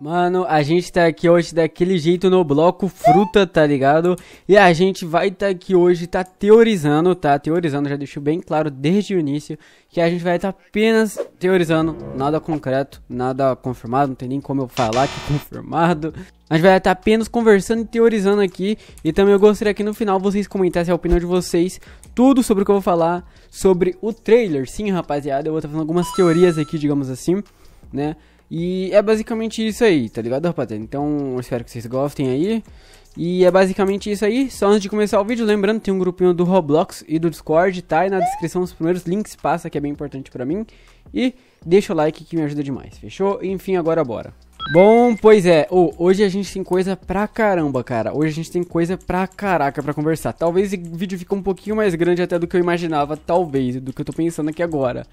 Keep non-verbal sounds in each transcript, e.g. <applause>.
Mano, a gente tá aqui hoje daquele jeito no bloco fruta, tá ligado? E a gente vai tá aqui hoje, tá teorizando, tá? Teorizando, já deixou bem claro desde o início que a gente vai tá apenas teorizando, nada concreto, nada confirmado, não tem nem como eu falar que <laughs> confirmado. A gente vai estar tá apenas conversando e teorizando aqui. E também eu gostaria que no final vocês comentassem a opinião de vocês. Tudo sobre o que eu vou falar sobre o trailer. Sim, rapaziada, eu vou estar tá fazendo algumas teorias aqui, digamos assim, né? E é basicamente isso aí, tá ligado, rapaziada? Então, eu espero que vocês gostem aí. E é basicamente isso aí. Só antes de começar o vídeo, lembrando, tem um grupinho do Roblox e do Discord, tá? E na descrição os primeiros links passa, que é bem importante pra mim. E deixa o like que me ajuda demais, fechou? Enfim, agora bora. Bom, pois é, oh, hoje a gente tem coisa pra caramba, cara. Hoje a gente tem coisa pra caraca pra conversar. Talvez o vídeo fique um pouquinho mais grande até do que eu imaginava, talvez, do que eu tô pensando aqui agora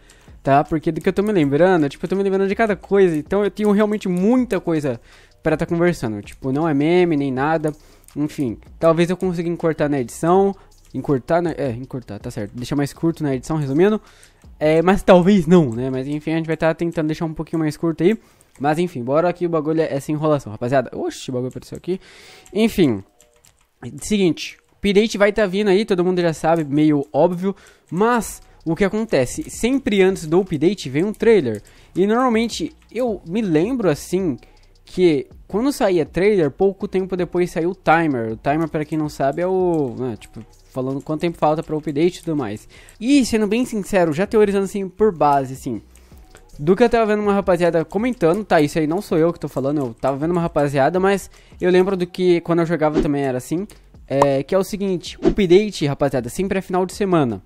tá? Porque do que eu tô me lembrando, tipo, eu tô me lembrando de cada coisa, então eu tenho realmente muita coisa para estar tá conversando. Tipo, não é meme nem nada, enfim. Talvez eu consiga encurtar na edição, encurtar, né? é, encurtar, tá certo. Deixar mais curto na edição, resumindo. É, mas talvez não, né? Mas enfim, a gente vai estar tá tentando deixar um pouquinho mais curto aí. Mas enfim, bora aqui o bagulho é essa enrolação, rapaziada. Oxe, o bagulho apareceu aqui. Enfim, seguinte, Pirate vai estar tá vindo aí, todo mundo já sabe, meio óbvio, mas o que acontece? Sempre antes do update vem um trailer. E normalmente eu me lembro assim que quando saía trailer, pouco tempo depois saiu o timer. O timer, para quem não sabe, é o. Né, tipo, falando quanto tempo falta para o update e tudo mais. E sendo bem sincero, já teorizando assim por base, assim. Do que eu tava vendo uma rapaziada comentando, tá? Isso aí não sou eu que tô falando, eu tava vendo uma rapaziada, mas eu lembro do que quando eu jogava também era assim. É, que é o seguinte, o update, rapaziada, sempre é final de semana.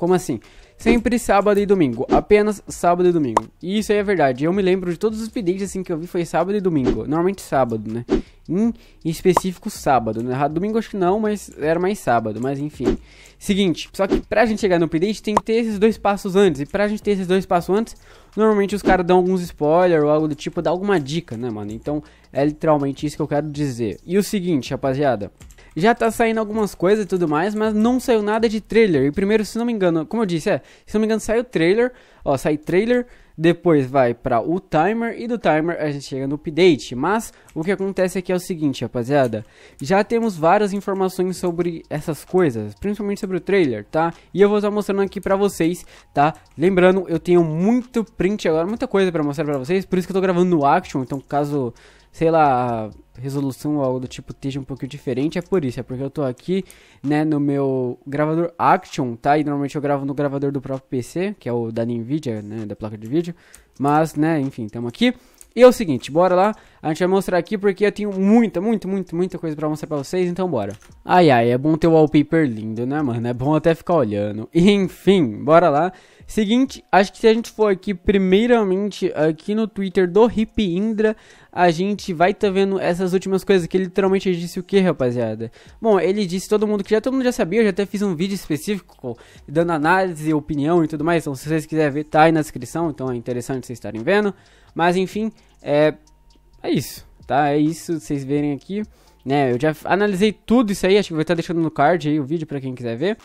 Como assim? Sempre sábado e domingo. Apenas sábado e domingo. E isso aí é verdade. Eu me lembro de todos os pedidos assim que eu vi foi sábado e domingo. Normalmente sábado, né? Em específico sábado. Né? Domingo acho que não, mas era mais sábado. Mas enfim. Seguinte, só que pra gente chegar no update tem que ter esses dois passos antes. E pra gente ter esses dois passos antes, normalmente os caras dão alguns spoilers ou algo do tipo, dá alguma dica, né, mano? Então é literalmente isso que eu quero dizer. E o seguinte, rapaziada já tá saindo algumas coisas e tudo mais, mas não saiu nada de trailer. E primeiro, se não me engano, como eu disse, é, se não me engano, saiu trailer, ó, sai trailer, depois vai para o timer e do timer a gente chega no update. Mas o que acontece aqui é o seguinte, rapaziada, já temos várias informações sobre essas coisas, principalmente sobre o trailer, tá? E eu vou estar mostrando aqui pra vocês, tá? Lembrando, eu tenho muito print agora, muita coisa para mostrar pra vocês, por isso que eu tô gravando no Action, então caso, sei lá resolução ou algo do tipo esteja um pouquinho diferente, é por isso, é porque eu tô aqui, né, no meu gravador Action, tá? E normalmente eu gravo no gravador do próprio PC, que é o da Nvidia, né, da placa de vídeo, mas, né, enfim, estamos aqui. E é o seguinte, bora lá, a gente vai mostrar aqui porque eu tenho muita, muita, muita, muita coisa pra mostrar pra vocês, então bora. Ai, ai, é bom ter o wallpaper lindo, né, mano? É bom até ficar olhando. <laughs> Enfim, bora lá. Seguinte, acho que se a gente for aqui, primeiramente, aqui no Twitter do Hip Indra, a gente vai tá vendo essas últimas coisas que ele literalmente disse o que, rapaziada? Bom, ele disse todo mundo que já todo mundo já sabia, eu já até fiz um vídeo específico dando análise, opinião e tudo mais, então se vocês quiserem ver, tá aí na descrição, então é interessante vocês estarem vendo. Mas enfim, é, é isso, tá? É isso, vocês verem aqui, né? Eu já analisei tudo isso aí, acho que vou estar deixando no card aí o vídeo para quem quiser ver.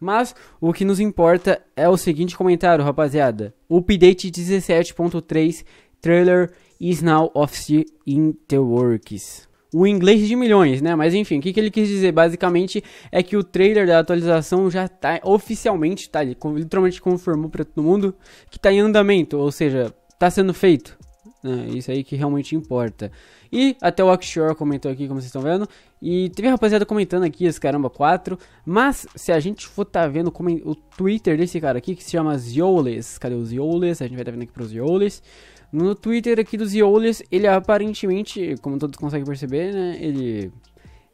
Mas o que nos importa é o seguinte comentário, rapaziada. Update 17.3 trailer is now officially in the works. O inglês de milhões, né? Mas enfim, o que, que ele quis dizer basicamente é que o trailer da atualização já tá oficialmente, tá? Ele literalmente confirmou para todo mundo que tá em andamento, ou seja, tá sendo feito. Né? Isso aí que realmente importa. E até o Akshore comentou aqui, como vocês estão vendo. E teve rapaziada comentando aqui esse caramba 4. Mas se a gente for tá vendo como o Twitter desse cara aqui, que se chama Zioles. Cadê o Zioles? A gente vai tá vendo aqui pros Zioles. No Twitter aqui do Zioles, ele aparentemente, como todos conseguem perceber, né? Ele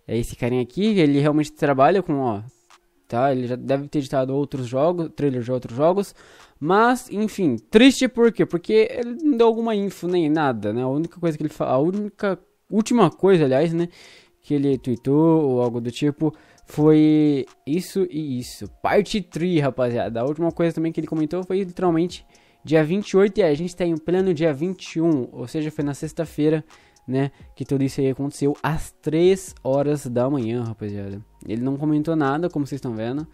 é esse carinha aqui, ele realmente trabalha com, ó, tá? Ele já deve ter editado outros jogos, trailers de outros jogos. Mas, enfim, triste por quê? Porque ele não deu alguma info nem nada, né? A única coisa que ele fala, a única última coisa, aliás, né, que ele tweetou ou algo do tipo foi isso e isso. Parte 3, rapaziada. A última coisa também que ele comentou foi literalmente dia 28 e a gente tá em pleno dia 21, ou seja, foi na sexta-feira, né, que tudo isso aí aconteceu às 3 horas da manhã, rapaziada. Ele não comentou nada, como vocês estão vendo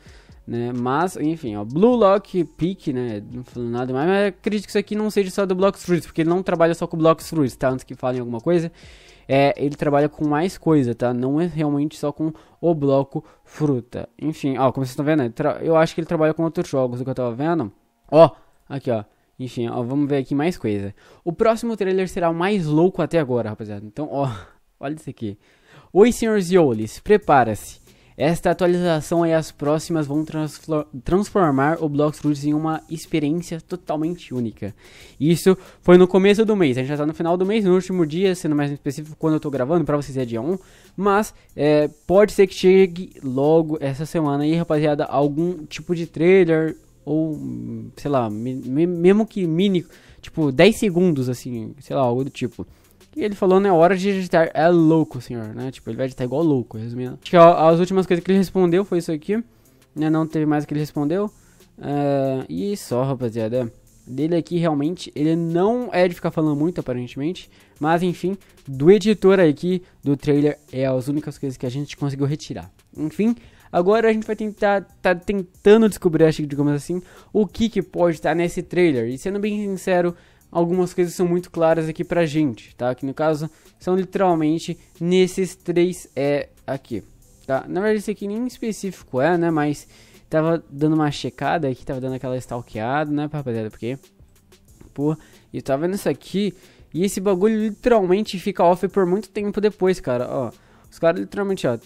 né? Mas, enfim, ó, Blue Lock Peak, né? Não falando nada mais, mas acredito que isso aqui não seja só do Blocks Fruits, porque ele não trabalha só com Blocks Fruits, tá? Antes que falem alguma coisa, é, ele trabalha com mais coisa, tá? Não é realmente só com o bloco fruta. Enfim, ó, como vocês estão vendo, né? eu acho que ele trabalha com outros jogos, o que eu tava vendo. Ó, aqui, ó. Enfim, ó, vamos ver aqui mais coisa. O próximo trailer será o mais louco até agora, rapaziada. Então, ó, <laughs> olha isso aqui. Oi, senhores Yolis, prepara-se. Esta atualização e as próximas vão transformar o Blox Fruits em uma experiência totalmente única. Isso foi no começo do mês, a gente já está no final do mês, no último dia, sendo mais específico quando eu estou gravando, para vocês é dia 1, mas é, pode ser que chegue logo essa semana aí, rapaziada, algum tipo de trailer ou sei lá, mesmo que mini, tipo 10 segundos assim, sei lá, algo do tipo. E ele falou, né, hora de editar é louco, senhor, né? Tipo, ele vai editar igual louco, resumindo. Acho que ó, as últimas coisas que ele respondeu foi isso aqui, né? Não teve mais o que ele respondeu. Uh, e só, rapaziada. Dele aqui, realmente, ele não é de ficar falando muito, aparentemente. Mas, enfim, do editor aqui, do trailer, é as únicas coisas que a gente conseguiu retirar. Enfim, Agora a gente vai tentar, tá tentando descobrir, acho que digamos assim, o que que pode estar tá nesse trailer. E sendo bem sincero, algumas coisas são muito claras aqui pra gente, tá? Que no caso são literalmente nesses três é aqui, tá? Na verdade esse aqui nem específico é, né? Mas tava dando uma checada aqui, tava dando aquela stalkeada, né, rapaziada? Porque, pô, e tava tá vendo isso aqui e esse bagulho literalmente fica off por muito tempo depois, cara, ó. Os caras literalmente, ó,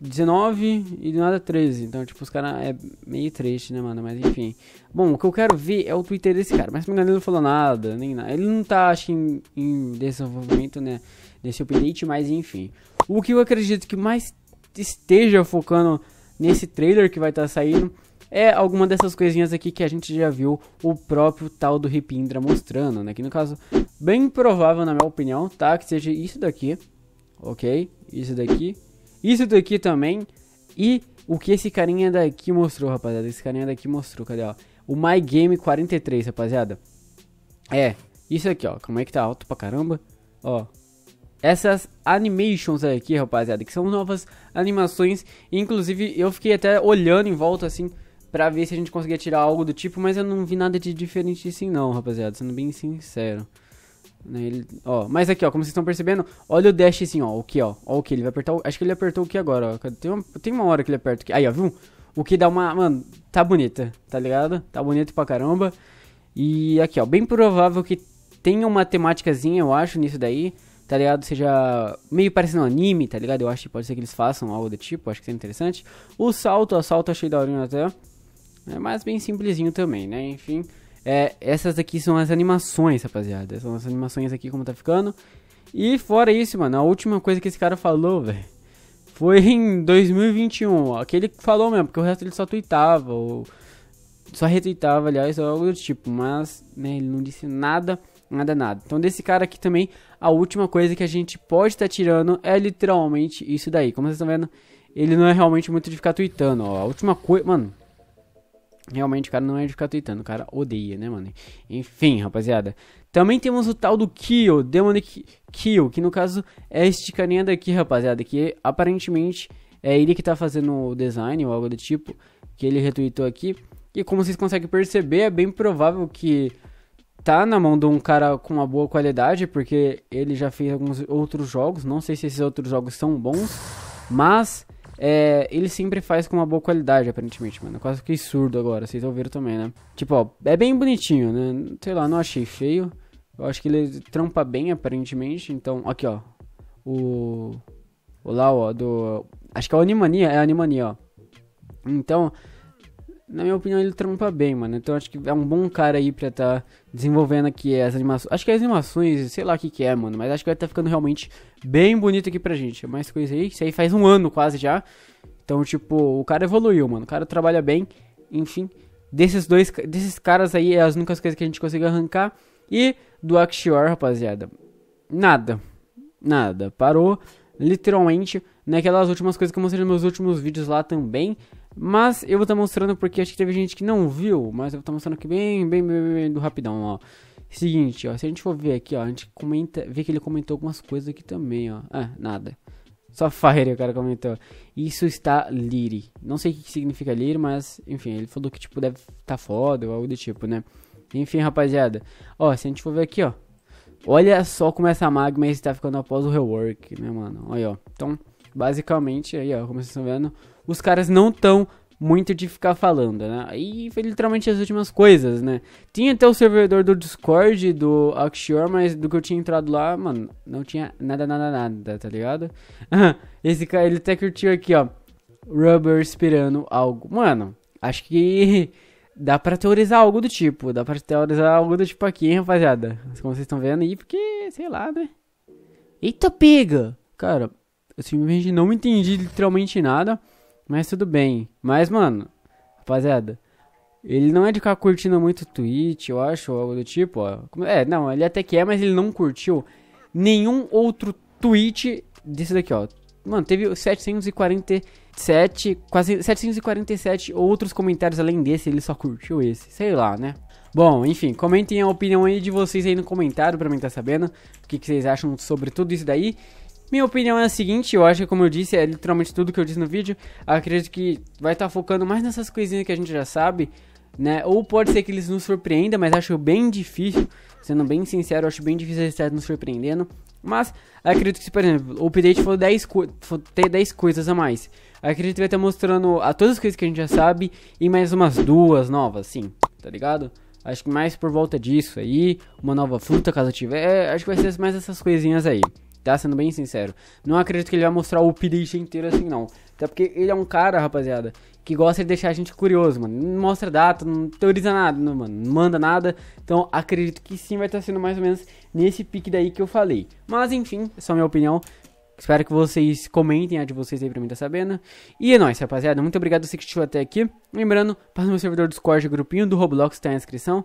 19 e do nada 13. Então, tipo, os caras é meio triste, né, mano? Mas enfim. Bom, o que eu quero ver é o Twitter desse cara. Mas se me engano, ele não falou nada, nem nada. Ele não tá, acho, em, em desenvolvimento, né? Desse update, mas enfim. O que eu acredito que mais esteja focando nesse trailer que vai estar tá saindo é alguma dessas coisinhas aqui que a gente já viu o próprio tal do Ripindra mostrando, né? Que no caso, bem provável, na minha opinião, tá? Que seja isso daqui, ok? Isso daqui isso daqui também. E o que esse carinha daqui mostrou, rapaziada. Esse carinha daqui mostrou, cadê, ó? O My Game 43, rapaziada. É, isso aqui, ó. Como é que tá alto pra caramba? Ó. Essas animations aqui, rapaziada, que são novas animações. Inclusive, eu fiquei até olhando em volta, assim, pra ver se a gente conseguia tirar algo do tipo, mas eu não vi nada de diferente assim, não, rapaziada. Sendo bem sincero. Né, ele, ó, mas aqui, ó, como vocês estão percebendo, olha o dash assim, ó, o que, ó, ó o que, ele vai apertar, o, acho que ele apertou o que agora, ó, tem uma, tem uma hora que ele aperta o que, aí, ó, viu? O que dá uma, mano, tá bonita, tá ligado? Tá bonito pra caramba. E aqui, ó, bem provável que tenha uma temáticazinha, eu acho, nisso daí, tá ligado? Seja meio parecendo um anime, tá ligado? Eu acho que pode ser que eles façam algo do tipo, acho que seria interessante. O salto, o salto achei daorinho até, é mais bem simplesinho também, né? Enfim, é, essas aqui são as animações, rapaziada. São as animações aqui como tá ficando. E fora isso, mano, a última coisa que esse cara falou, velho, foi em 2021. Aquele que falou mesmo, porque o resto ele só tweetava, ou só retweetava, aliás, ou algo do tipo. Mas, né, ele não disse nada, nada, nada. Então, desse cara aqui também, a última coisa que a gente pode estar tá tirando é literalmente isso daí. Como vocês estão vendo, ele não é realmente muito de ficar tweetando, ó. A última coisa, mano, Realmente o cara não é de ficar tweetando, o cara odeia, né, mano? Enfim, rapaziada. Também temos o tal do Kill, Demonic Kill, que no caso é este carinha daqui, rapaziada, que aparentemente é ele que tá fazendo o design ou algo do tipo, que ele retweetou aqui. E como vocês conseguem perceber, é bem provável que tá na mão de um cara com uma boa qualidade, porque ele já fez alguns outros jogos, não sei se esses outros jogos são bons, mas é, ele sempre faz com uma boa qualidade, aparentemente, mano. Eu quase fiquei surdo agora, vocês ouviram também, né? Tipo, ó, é bem bonitinho, né? Sei lá, não achei feio. Eu acho que ele trampa bem, aparentemente. Então, aqui, ó. O. O lá, ó, do. Acho que é o Animania, é a Animania, ó. Então, na minha opinião, ele trampa bem, mano. Então acho que é um bom cara aí pra tá desenvolvendo aqui as animações. Acho que as animações, sei lá o que, que é, mano. Mas acho que vai tá ficando realmente bem bonito aqui pra gente. É mais coisa aí. Isso aí faz um ano quase já. Então, tipo, o cara evoluiu, mano. O cara trabalha bem. Enfim, desses dois, desses caras aí é as únicas coisas que a gente consegue arrancar. E do Axior, rapaziada, nada. Nada. Parou literalmente naquelas últimas coisas que eu mostrei nos meus últimos vídeos lá também. Mas eu vou estar tá mostrando porque acho que teve gente que não viu, mas eu vou estar tá mostrando aqui bem, bem, bem, bem, do rapidão, ó. Seguinte, ó, se a gente for ver aqui, ó, a gente comenta, vê que ele comentou algumas coisas aqui também, ó. Ah, nada. Só Fire, o cara comentou. Isso está Liri. Não sei o que significa Liri, mas, enfim, ele falou que, tipo, deve estar tá foda ou algo do tipo, né? Enfim, rapaziada. Ó, se a gente for ver aqui, ó. Olha só como essa magma está ficando após o rework, né, mano? Olha, ó. Então, basicamente, aí, ó, como vocês estão vendo, os caras não tão muito de ficar falando, né? E foi literalmente as últimas coisas, né? Tinha até o servidor do Discord, do Axior, mas do que eu tinha entrado lá, mano, não tinha nada, nada, nada, tá ligado? <laughs> Esse cara, ele até curtiu aqui, ó. Rubber esperando algo. Mano, acho que <laughs> dá pra teorizar algo do tipo. Dá pra teorizar algo do tipo aqui, hein, rapaziada? Como vocês estão vendo aí, porque, sei lá, né? Eita, pega! Cara, eu simplesmente não entendi literalmente nada. Mas tudo bem. Mas, mano, rapaziada, ele não é de ficar curtindo muito tweet, eu acho, ou algo do tipo, ó. É, não, ele até que é, mas ele não curtiu nenhum outro tweet desse daqui, ó. Mano, teve 747, quase 747 outros comentários além desse, ele só curtiu esse, sei lá, né? Bom, enfim, comentem a opinião aí de vocês aí no comentário pra mim tá sabendo o que, que vocês acham sobre tudo isso daí. Minha opinião é a seguinte, eu acho que como eu disse, é literalmente tudo que eu disse no vídeo. Acredito que vai estar tá focando mais nessas coisinhas que a gente já sabe, né? Ou pode ser que eles nos surpreendam, mas acho bem difícil. Sendo bem sincero, acho bem difícil eles estarem nos surpreendendo. Mas acredito que, por exemplo, o update for, 10 for ter 10 coisas a mais. Acredito que vai estar tá mostrando a todas as coisas que a gente já sabe e mais umas duas novas, sim, tá ligado? Acho que mais por volta disso aí, uma nova fruta caso tiver, acho que vai ser mais essas coisinhas aí. Tá sendo bem sincero. Não acredito que ele vai mostrar o update inteiro assim, não. Até porque ele é um cara, rapaziada, que gosta de deixar a gente curioso, mano. Não mostra data, não teoriza nada, não, mano. Não manda nada. Então acredito que sim vai estar tá sendo mais ou menos nesse pique daí que eu falei. Mas enfim, é só minha opinião. Espero que vocês comentem a de vocês aí pra mim tá sabendo. E é nóis, rapaziada. Muito obrigado você que assistiu até aqui. Lembrando, passa no meu servidor Discord, grupinho do Roblox, tá na descrição.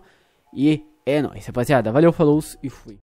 E é nóis, rapaziada. Valeu, falou e fui.